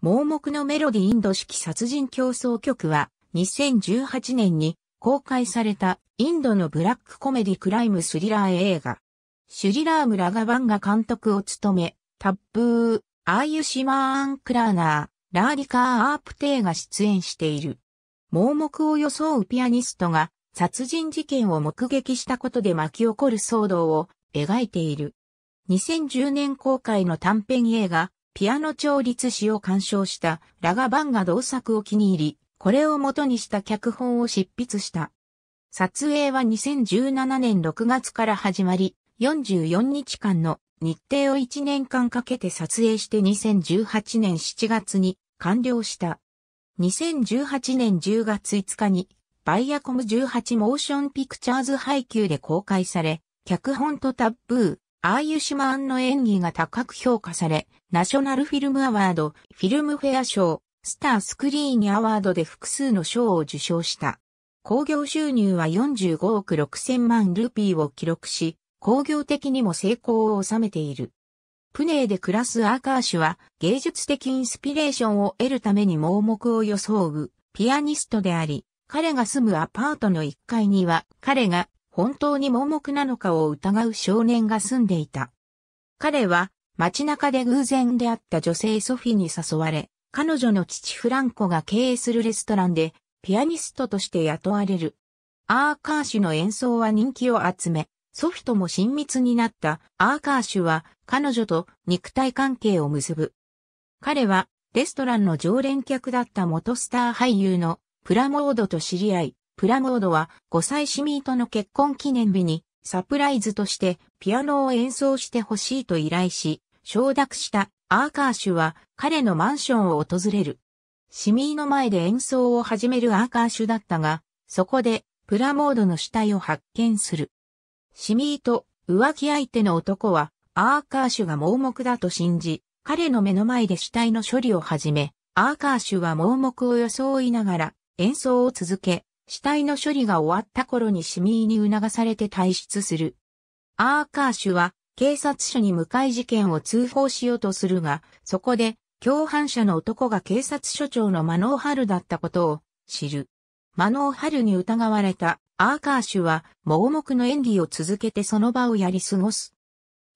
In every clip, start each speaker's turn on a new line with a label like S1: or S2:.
S1: 盲目のメロディインド式殺人競争曲は、2018年に公開されたインドのブラックコメディクライムスリラー映画。シュリラーム・ラガバンが監督を務め、タップー、アーユシマーアン・クラーナー、ラーリカー・アープテイが出演している。盲目を装うピアニストが殺人事件を目撃したことで巻き起こる騒動を描いている。2010年公開の短編映画、ピアノ調律詩を鑑賞したラガバンが同作を気に入り、これを元にした脚本を執筆した。撮影は2017年6月から始まり、44日間の日程を1年間かけて撮影して2018年7月に完了した。2018年10月5日にバイアコム18モーションピクチャーズ配給で公開され、脚本とタッブー、アーユシュマンの演技が高く評価され、ナショナルフィルムアワード、フィルムフェア賞、スタースクリーンアワードで複数の賞を受賞した。興行収入は45億6000万ルーピーを記録し、工業的にも成功を収めている。プネーで暮らすアーカーシュは芸術的インスピレーションを得るために盲目を装うピアニストであり、彼が住むアパートの1階には彼が本当に盲目なのかを疑う少年が住んでいた。彼は街中で偶然出会った女性ソフィに誘われ、彼女の父フランコが経営するレストランでピアニストとして雇われる。アーカーシュの演奏は人気を集め、ソフィとも親密になったアーカーシュは彼女と肉体関係を結ぶ。彼はレストランの常連客だった元スター俳優のプラモードと知り合い、プラモードは5歳市ミートの結婚記念日にサプライズとしてピアノを演奏してほしいと依頼し、承諾したアーカーシュは彼のマンションを訪れる。市民の前で演奏を始めるアーカーシュだったが、そこでプラモードの死体を発見する。市民と浮気相手の男はアーカーシュが盲目だと信じ、彼の目の前で死体の処理を始め、アーカーシュは盲目を装いながら演奏を続け、死体の処理が終わった頃に市民に促されて退出する。アーカーシュは警察署に向かい事件を通報しようとするが、そこで共犯者の男が警察署長のマノーハルだったことを知る。マノーハルに疑われたアーカーシュは盲目の演技を続けてその場をやり過ごす。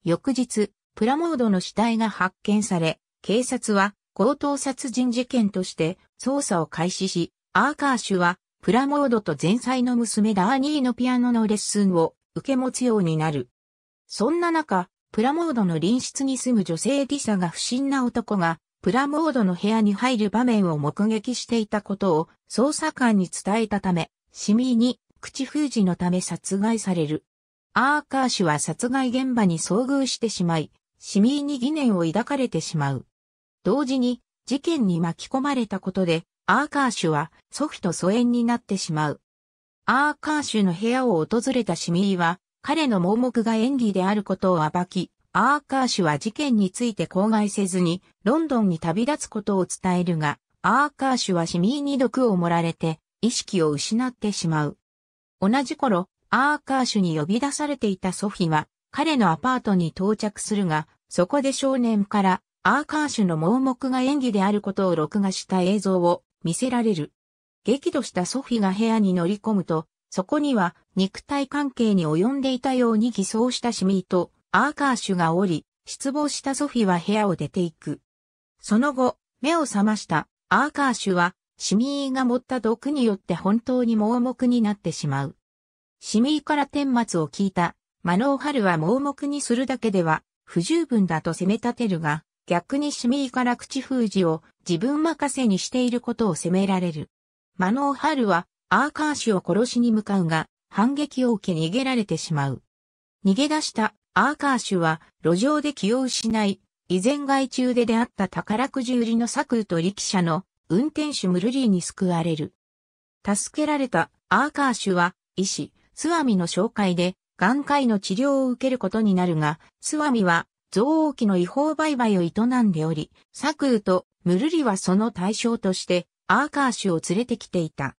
S1: 翌日、プラモードの死体が発見され、警察は強盗殺人事件として捜査を開始し、アーカーシュはプラモードと前妻の娘ダーニーのピアノのレッスンを受け持つようになる。そんな中、プラモードの隣室に住む女性ディサが不審な男が、プラモードの部屋に入る場面を目撃していたことを捜査官に伝えたため、市民に口封じのため殺害される。アーカー氏は殺害現場に遭遇してしまい、市民に疑念を抱かれてしまう。同時に事件に巻き込まれたことでアーカーシュはソフィと疎遠になってしまう。アーカーシュの部屋を訪れたシミーは、彼の盲目が演技であることを暴き、アーカーシュは事件について口外せずに、ロンドンに旅立つことを伝えるが、アーカーシュはシミーに毒を盛られて、意識を失ってしまう。同じ頃、アーカーシュに呼び出されていたソフィは、彼のアパートに到着するが、そこで少年から、アーカーシュの盲目が演技であることを録画した映像を見せられる。激怒したソフィが部屋に乗り込むと、そこには肉体関係に及んでいたように偽装したシミーとアーカーシュがおり、失望したソフィは部屋を出ていく。その後、目を覚ましたアーカーシュは、シミーが持った毒によって本当に盲目になってしまう。シミーから天末を聞いた、マノーハルは盲目にするだけでは不十分だと責め立てるが、逆にシミーから口封じを自分任せにしていることを責められる。マノーハルはアーカーシュを殺しに向かうが、反撃を受け逃げられてしまう。逃げ出したアーカーシュは路上で気を失い、以前外中で出会った宝くじ売りのサクーと力車の運転手ムルリーに救われる。助けられたアーカーシュは医師、スワミの紹介で眼科医の治療を受けることになるが、スワミは増王期の違法売買を営んでおり、サクーとムルリはその対象としてアーカーシュを連れてきていた。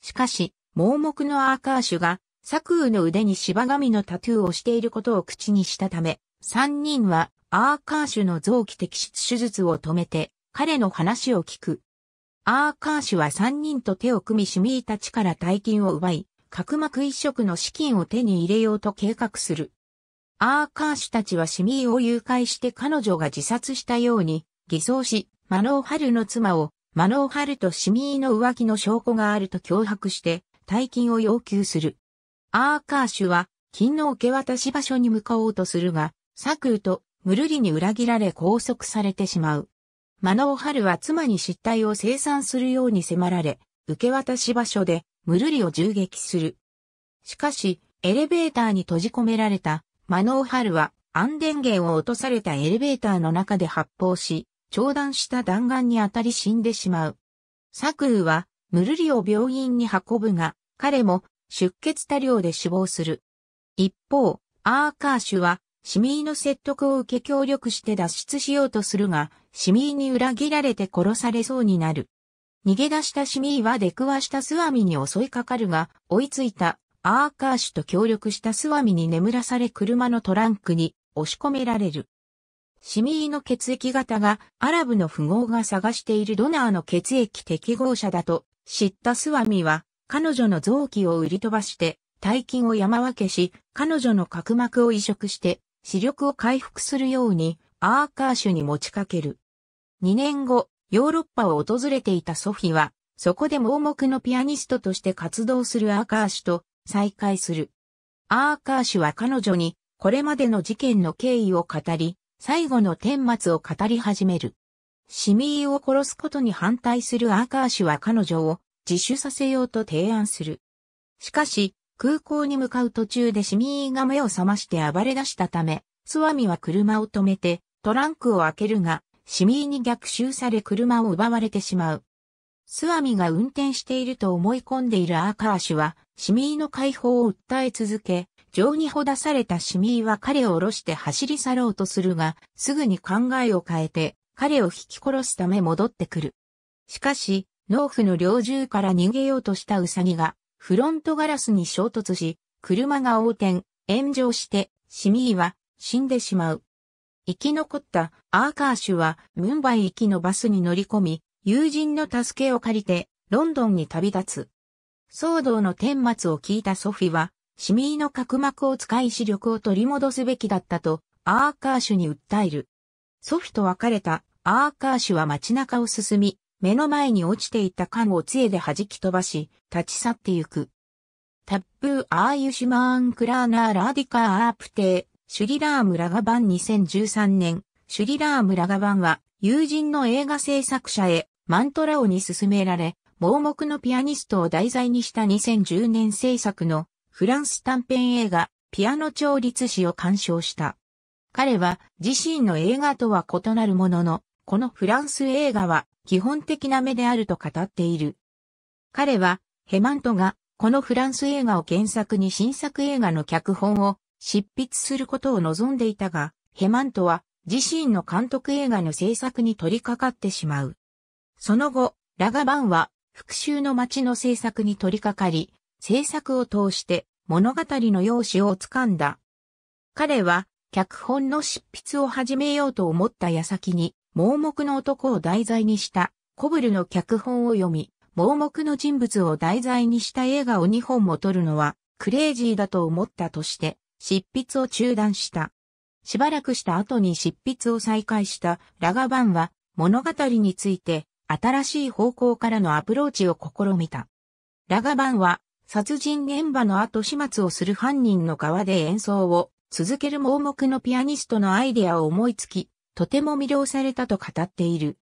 S1: しかし、盲目のアーカーシュが、作羽の腕に芝紙のタトゥーをしていることを口にしたため、三人はアーカーシュの臓器摘出手術を止めて、彼の話を聞く。アーカーシュは三人と手を組みシミーたちから大金を奪い、角膜移植の資金を手に入れようと計画する。アーカーシュたちはシミーを誘拐して彼女が自殺したように偽装し、マノーハルの妻を、マノーハルとシミーの浮気の証拠があると脅迫して、大金を要求する。アーカーシュは、金の受け渡し場所に向かおうとするが、サクーとムルリに裏切られ拘束されてしまう。マノーハルは妻に失態を清算するように迫られ、受け渡し場所でムルリを銃撃する。しかし、エレベーターに閉じ込められたマノーハルは暗電源を落とされたエレベーターの中で発砲し、長断した弾丸に当たり死んでしまう。サクーは、ムルリを病院に運ぶが、彼も出血多量で死亡する。一方、アーカーシュは、シミーの説得を受け協力して脱出しようとするが、シミーに裏切られて殺されそうになる。逃げ出したシミーは出くわしたスワミに襲いかかるが、追いついたアーカーシュと協力したスワミに眠らされ車のトランクに押し込められる。シミーの血液型がアラブの富豪が探しているドナーの血液適合者だと知ったスワミは彼女の臓器を売り飛ばして大金を山分けし彼女の角膜を移植して視力を回復するようにアーカーシュに持ちかける。2年後、ヨーロッパを訪れていたソフィはそこで盲目のピアニストとして活動するアーカーシュと再会する。アーカーシュは彼女にこれまでの事件の経緯を語り、最後の顛末を語り始める。シミーを殺すことに反対するアーカー氏は彼女を自首させようと提案する。しかし、空港に向かう途中でシミーが目を覚まして暴れ出したため、スワミは車を止めてトランクを開けるが、シミーに逆襲され車を奪われてしまう。スワミが運転していると思い込んでいるアーカー氏は、シミーの解放を訴え続け、情にほだされたシミーは彼を下ろして走り去ろうとするが、すぐに考えを変えて、彼を引き殺すため戻ってくる。しかし、農夫の猟銃から逃げようとしたウサギが、フロントガラスに衝突し、車が横転、炎上して、シミーは死んでしまう。生き残ったアーカーシュはムンバイ行きのバスに乗り込み、友人の助けを借りてロンドンに旅立つ。騒動の顛末を聞いたソフィはシミーの角膜を使い視力を取り戻すべきだったと、アーカーシュに訴える。祖父と別れたアーカーシュは街中を進み、目の前に落ちていた缶を杖で弾き飛ばし、立ち去ってゆく。タップーアーユシマーンクラーナーラーディカーアープテー、シュリラームラガバン2013年、シュリラームラガバンは友人の映画制作者へマントラオに勧められ、盲目のピアニストを題材にした2010年制作のフランス短編映画、ピアノ調律師を鑑賞した。彼は自身の映画とは異なるものの、このフランス映画は基本的な目であると語っている。彼は、ヘマントがこのフランス映画を原作に新作映画の脚本を執筆することを望んでいたが、ヘマントは自身の監督映画の制作に取り掛かってしまう。その後、ラガバンは復讐の街の制作に取り掛かり、制作を通して物語の用紙をつかんだ。彼は、脚本の執筆を始めようと思った矢先に、盲目の男を題材にしたコブルの脚本を読み、盲目の人物を題材にした映画を2本も撮るのはクレイジーだと思ったとして、執筆を中断した。しばらくした後に執筆を再開したラガバンは物語について新しい方向からのアプローチを試みた。ラガバンは殺人現場の後始末をする犯人の側で演奏を続ける盲目のピアニストのアイデアを思いつき、とても魅了されたと語っている。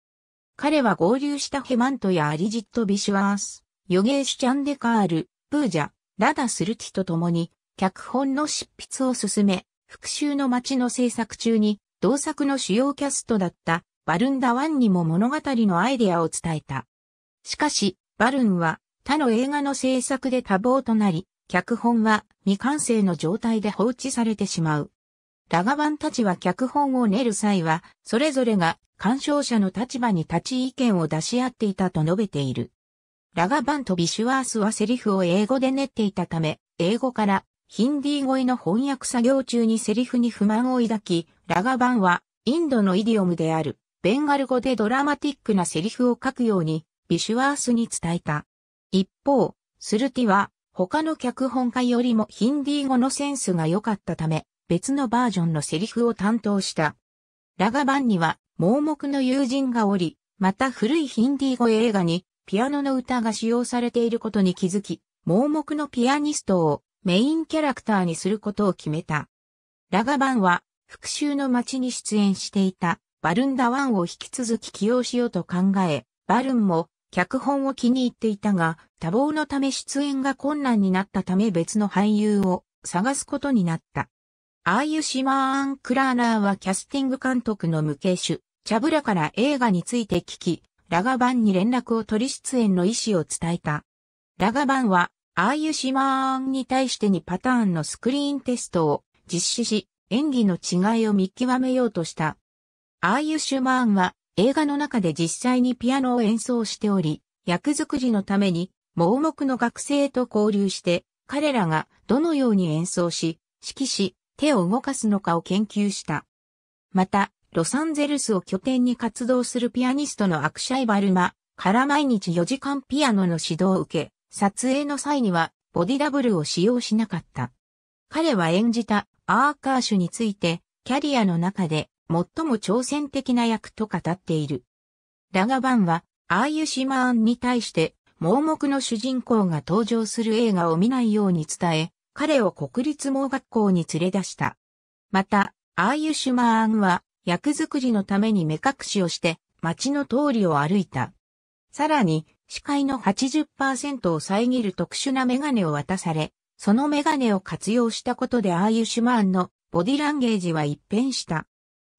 S1: 彼は合流したヘマントやアリジット・ビシュワース、ヨゲーシュ・チャンデカール、プージャ、ラダ・スルティと共に、脚本の執筆を進め、復讐の街の制作中に、同作の主要キャストだったバルン・ダワンにも物語のアイデアを伝えた。しかし、バルンは他の映画の制作で多忙となり、脚本は未完成の状態で放置されてしまう。ラガバンたちは脚本を練る際は、それぞれが鑑賞者の立場に立ち意見を出し合っていたと述べている。ラガバンとビシュワースはセリフを英語で練っていたため、英語からヒンディー語への翻訳作業中にセリフに不満を抱き、ラガバンはインドのイディオムであるベンガル語でドラマティックなセリフを書くようにビシュワースに伝えた。一方、スルティは他の脚本家よりもヒンディー語のセンスが良かったため、別のバージョンのセリフを担当した。ラガバンには盲目の友人がおり、また古いヒンディー語映画にピアノの歌が使用されていることに気づき、盲目のピアニストをメインキャラクターにすることを決めた。ラガバンは復讐の街に出演していたバルンダワンを引き続き起用しようと考え、バルンも脚本を気に入っていたが、多忙のため出演が困難になったため別の俳優を探すことになった。アーユシマーン・クラーナーはキャスティング監督の無形種、チャブラから映画について聞き、ラガバンに連絡を取り出演の意思を伝えた。ラガバンは、アーユシマーンに対して2パターンのスクリーンテストを実施し、演技の違いを見極めようとした。アーユシュマーンは映画の中で実際にピアノを演奏しており、役作りのために盲目の学生と交流して、彼らがどのように演奏し、指揮し、手を動かすのかを研究した。また、ロサンゼルスを拠点に活動するピアニストのアクシャイバルマから毎日4時間ピアノの指導を受け、撮影の際にはボディダブルを使用しなかった。彼は演じたアーカーシュについて、キャリアの中で最も挑戦的な役と語っている。ラガバンは、アーユシマーンに対して、盲目の主人公が登場する映画を見ないように伝え、彼を国立盲学校に連れ出した。また、アーユシュマーンは、役作りのために目隠しをして、街の通りを歩いた。さらに、視界の80%を遮る特殊なメガネを渡され、そのメガネを活用したことでアーユシュマーンのボディランゲージは一変した。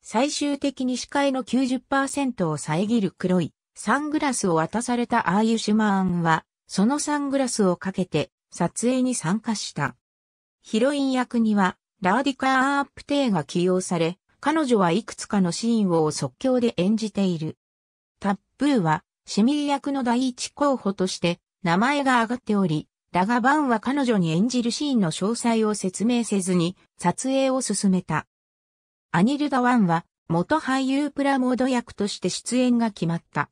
S1: 最終的に視界の90%を遮る黒いサングラスを渡されたアーユシュマーンは、そのサングラスをかけて撮影に参加した。ヒロイン役には、ラーディカ・アープテイが起用され、彼女はいくつかのシーンを即興で演じている。タップーは、市民役の第一候補として、名前が挙がっており、ラガバンは彼女に演じるシーンの詳細を説明せずに、撮影を進めた。アニル・ダワンは、元俳優プラモード役として出演が決まった。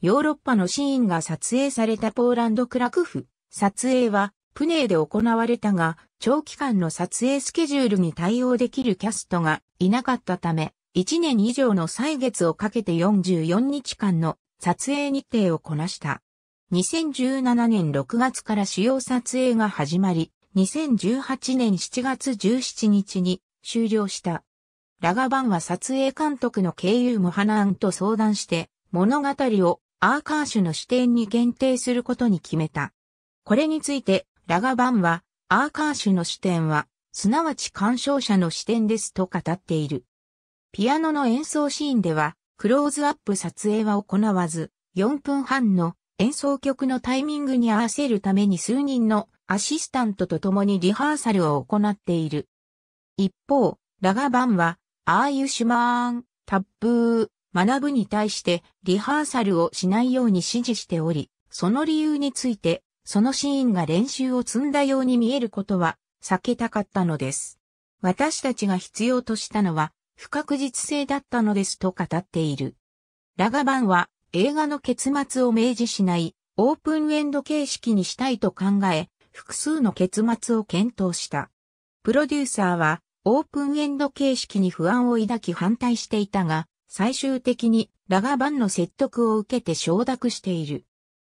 S1: ヨーロッパのシーンが撮影されたポーランドクラクフ。撮影は、プネーで行われたが、長期間の撮影スケジュールに対応できるキャストがいなかったため、1年以上の歳月をかけて44日間の撮影日程をこなした。2017年6月から主要撮影が始まり、2018年7月17日に終了した。ラガバンは撮影監督の経由もハナーンと相談して、物語をアーカーシュの視点に限定することに決めた。これについて、ラガバンは、アーカーシュの視点は、すなわち鑑賞者の視点ですと語っている。ピアノの演奏シーンでは、クローズアップ撮影は行わず、4分半の演奏曲のタイミングに合わせるために数人のアシスタントと共にリハーサルを行っている。一方、ラガバンはアーユシュマーン、タップー、学ぶに対してリハーサルをしないように指示しており、その理由について、そのシーンが練習を積んだように見えることは避けたかったのです。私たちが必要としたのは不確実性だったのですと語っている。ラガバンは映画の結末を明示しないオープンエンド形式にしたいと考え、複数の結末を検討した。プロデューサーはオープンエンド形式に不安を抱き反対していたが、最終的にラガバンの説得を受けて承諾している。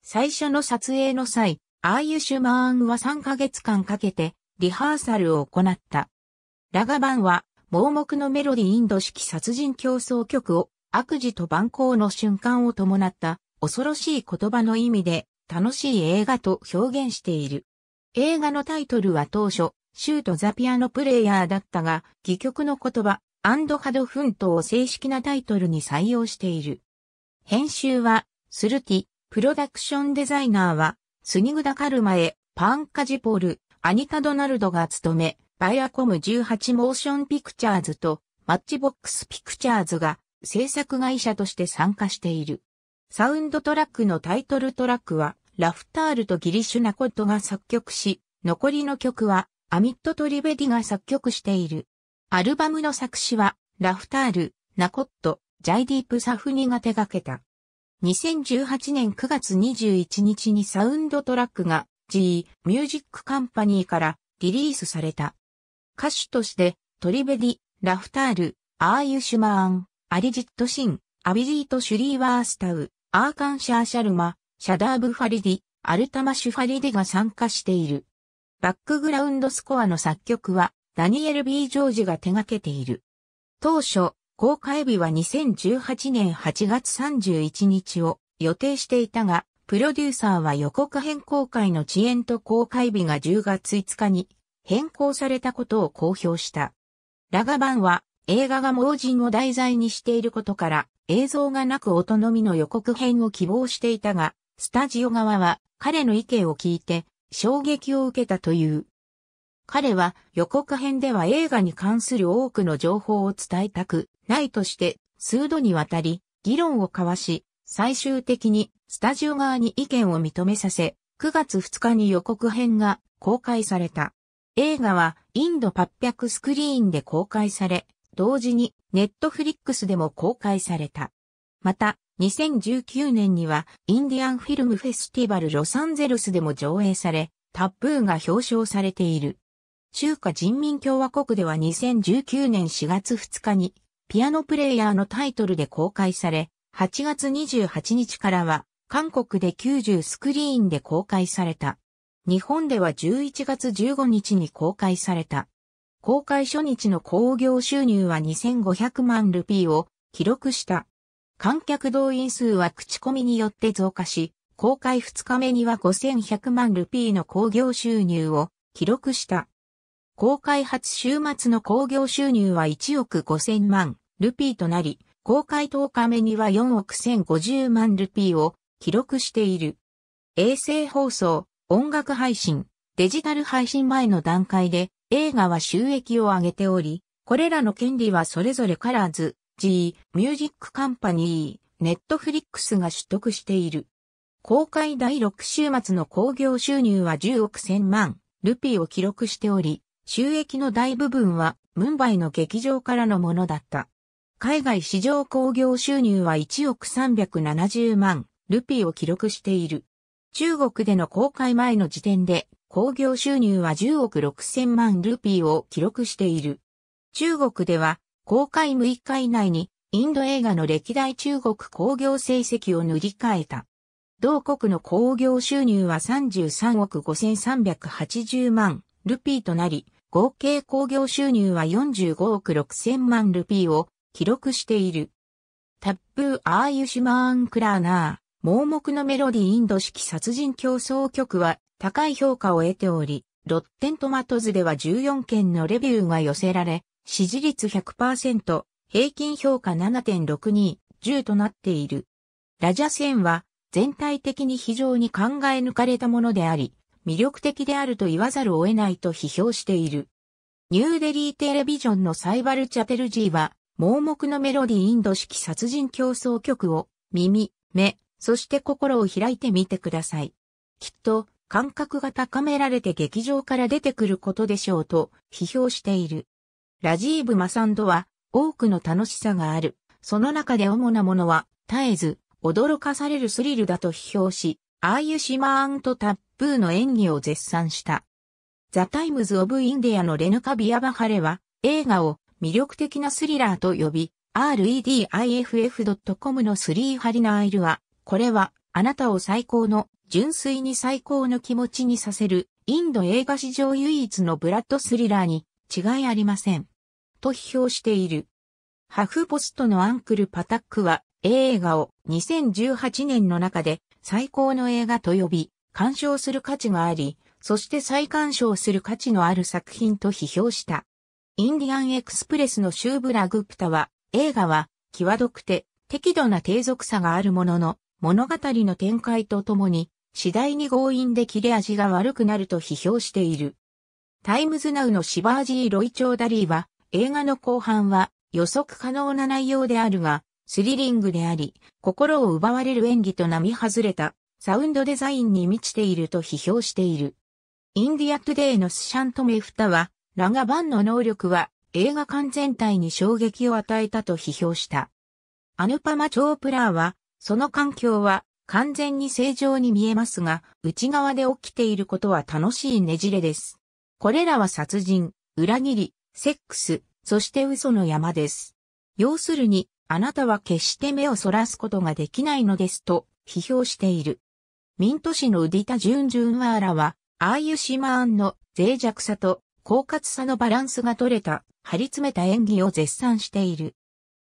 S1: 最初の撮影の際、アーユシュマーンは3ヶ月間かけてリハーサルを行った。ラガバンは盲目のメロディインド式殺人競争曲を悪事と蛮行の瞬間を伴った恐ろしい言葉の意味で楽しい映画と表現している。映画のタイトルは当初シュート・ザ・ピアノプレイヤーだったが、戯曲の言葉、アンドハド・フントを正式なタイトルに採用している。編集は、スルティ、プロダクションデザイナーは、スニグダ・カルマエ、パンカジポール、アニタ・ドナルドが務め、バイアコム18モーションピクチャーズと、マッチボックスピクチャーズが、制作会社として参加している。サウンドトラックのタイトルトラックは、ラフタールとギリシュナコットが作曲し、残りの曲は、アミット・トリベディが作曲している。アルバムの作詞は、ラフタール、ナコット、ジャイディープ・サフニが手掛けた。2018年9月21日にサウンドトラックが G ミュージックカンパニーからリリースされた。歌手としてトリベディ、ラフタール、アーユシュマーン、アリジット・シン、アビリート・シュリーワースタウ、アーカンシャー・シャルマ、シャダーブ・ファリディ、アルタマシュ・ファリディが参加している。バックグラウンドスコアの作曲は、ダニエル・ B・ ジョージが手掛けている。当初、公開日は2018年8月31日を予定していたが、プロデューサーは予告編公開の遅延と公開日が10月5日に変更されたことを公表した。ラガバンは映画が盲人を題材にしていることから映像がなく音のみの予告編を希望していたが、スタジオ側は彼の意見を聞いて衝撃を受けたという。彼は予告編では映画に関する多くの情報を伝えたくないとして数度にわたり議論を交わし、最終的にスタジオ側に意見を認めさせ、9月2日に予告編が公開された。映画はインド800スクリーンで公開され、同時にネットフリックスでも公開された。また、2019年にはインディアンフィルムフェスティバルロサンゼルスでも上映され、タップーが表彰されている。中華人民共和国では2019年4月2日にピアノプレイヤーのタイトルで公開され、8月28日からは韓国で90スクリーンで公開された。日本では11月15日に公開された。公開初日の興行収入は2500万ルピーを記録した。観客動員数は口コミによって増加し、公開2日目には5100万ルピーの興行収入を記録した。公開初週末の興行収入は1億5000万ルピーとなり、公開10日目には4億1050万ルピーを記録している。衛星放送、音楽配信、デジタル配信前の段階で映画は収益を上げており、これらの権利はそれぞれカラーズ、G、ミュージックカンパニー、ネットフリックスが取得している。公開第6週末の興行収入は10億1000万、ルピーを記録しており、収益の大部分は、ムンバイの劇場からのものだった。海外市場興行収入は1億370万、ルピーを記録している。中国での公開前の時点で、興行収入は10億6000万ルピーを記録している。中国では公開6日以内に、インド映画の歴代中国興行成績を塗り替えた。同国の興行収入は33億5380万ルピーとなり、合計興行収入は45億6000万ルピーを記録している。タップー・アーユシュマーン・クラーナー、盲目のメロディインド式殺人競争曲は高い評価を得ており、ロッテントマトズでは14件のレビューが寄せられ、支持率100%、平均評価7.62、10となっている。ラジャセンは全体的に非常に考え抜かれたものであり、魅力的であると言わざるを得ないと批評している。ニューデリーテレビジョンのサイバルチャテルジーは、盲目のメロディインド式殺人競争曲を耳、目、そして心を開いてみてください。きっと感覚が高められて劇場から出てくることでしょうと批評している。ラジーブ・マサンドは多くの楽しさがある。その中で主なものは絶えず驚かされるスリルだと批評し、アーユシマーンとタップーの演技を絶賛した。ザ・タイムズ・オブ・インディアのレヌカ・ビアバハレは映画を魅力的なスリラーと呼び、rediff.com のスリー・ハリナ・アイルは、これはあなたを最高の、純粋に最高の気持ちにさせる、インド映画史上唯一のブラッドスリラーに違いありません。と批評している。ハフポストのアンクル・パタックは映画を2018年の中で最高の映画と呼び、鑑賞する価値があり、そして再鑑賞する価値のある作品と批評した。インディアンエクスプレスのシューブラ・グプタは、映画は、際どくて、適度な低俗さがあるものの、物語の展開とともに、次第に強引で切れ味が悪くなると批評している。タイムズナウのシバージー・ロイ・チョーダリーは、映画の後半は予測可能な内容であるが、スリリングであり、心を奪われる演技と並外れたサウンドデザインに満ちていると批評している。インディアトゥデイのスシャントメフタは、ラガバンの能力は映画館全体に衝撃を与えたと批評した。アヌパマ・チョープラーは、その環境は完全に正常に見えますが、内側で起きていることは楽しいねじれです。これらは殺人、裏切り、セックス、そして嘘の山です。要するに、あなたは決して目をそらすことができないのですと批評している。ミント氏のウディタ・ジュン・ジュンワーラは、アーユシマーンの脆弱さと狡猾さのバランスが取れた、張り詰めた演技を絶賛している。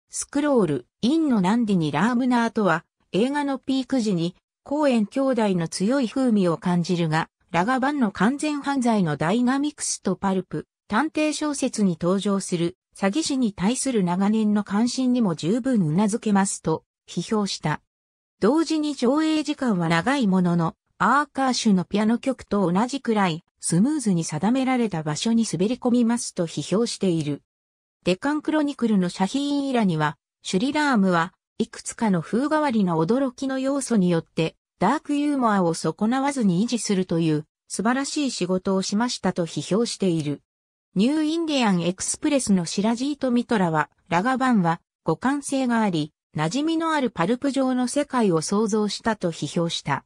S1: スクロール、インのナンディにラームナーとは、映画のピーク時に、公園兄弟の強い風味を感じるが、ラガバンの完全犯罪のダイナミクスとパルプ、探偵小説に登場する詐欺師に対する長年の関心にも十分頷けますと批評した。同時に上映時間は長いものの、アーカーシュのピアノ曲と同じくらいスムーズに定められた場所に滑り込みますと批評している。デカンクロニクルのシャヒーンイラには、シュリラームはいくつかの風変わりな驚きの要素によってダークユーモアを損なわずに維持するという素晴らしい仕事をしましたと批評している。ニューインディアンエクスプレスのシラジートミトラは、ラガバンは、互換性があり、馴染みのあるパルプ上の世界を創造したと批評した。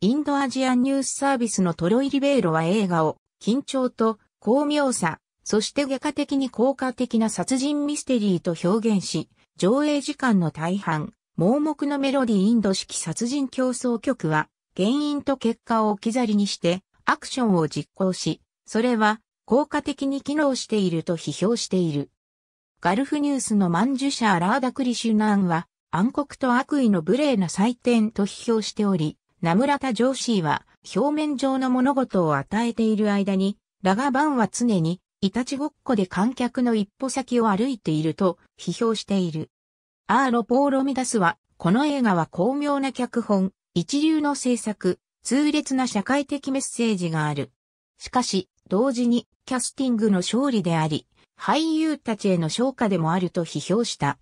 S1: インドアジアンニュースサービスのトロイ・リベーロは映画を、緊張と巧妙さ、そして外科的に効果的な殺人ミステリーと表現し、上映時間の大半、盲目のメロディインド式殺人競争曲は、原因と結果を置き去りにして、アクションを実行し、それは効果的に機能していると批評している。ガルフニュースのマンジュシャー・ラーダクリシュナーンは、暗黒と悪意の無礼な祭典と批評しており、ナムラタ・ジョーシーは、表面上の物事を与えている間に、ラガバンは常に、いたちごっこで観客の一歩先を歩いていると批評している。アーロ・ポーロミダスは、この映画は巧妙な脚本、一流の制作、痛烈な社会的メッセージがある。しかし、同時にキャスティングの勝利であり、俳優たちへの昇華でもあると批評した。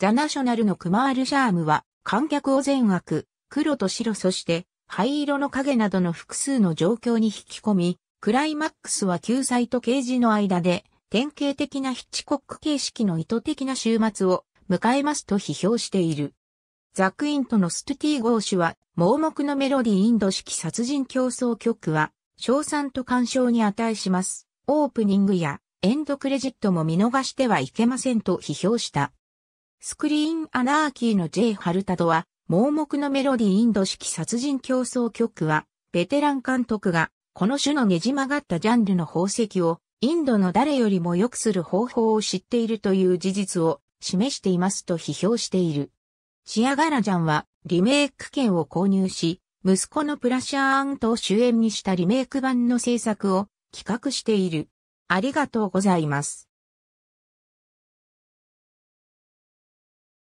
S1: ザ・ナショナルのクマール・シャームは、観客を全枠、黒と白そして灰色の影などの複数の状況に引き込み、クライマックスは救済と刑事の間で、典型的なヒッチコック形式の意図的な週末を迎えますと批評している。ザ・クイントのストゥティゴーシュは、盲目のメロディインド式殺人競争曲は、賞賛と干渉に値します。オープニングやエンドクレジットも見逃してはいけませんと批評した。スクリーンアナーキーの J ハルタドは、盲目のメロディーインド式殺人競争曲は、ベテラン監督が、この種のねじ曲がったジャンルの宝石を、インドの誰よりも良くする方法を知っているという事実を示していますと批評している。シアガラジャンはリメイク権を購入し、息子のプラシャーントを主演にしたリメイク版の制作を企画している。ありがとうございます。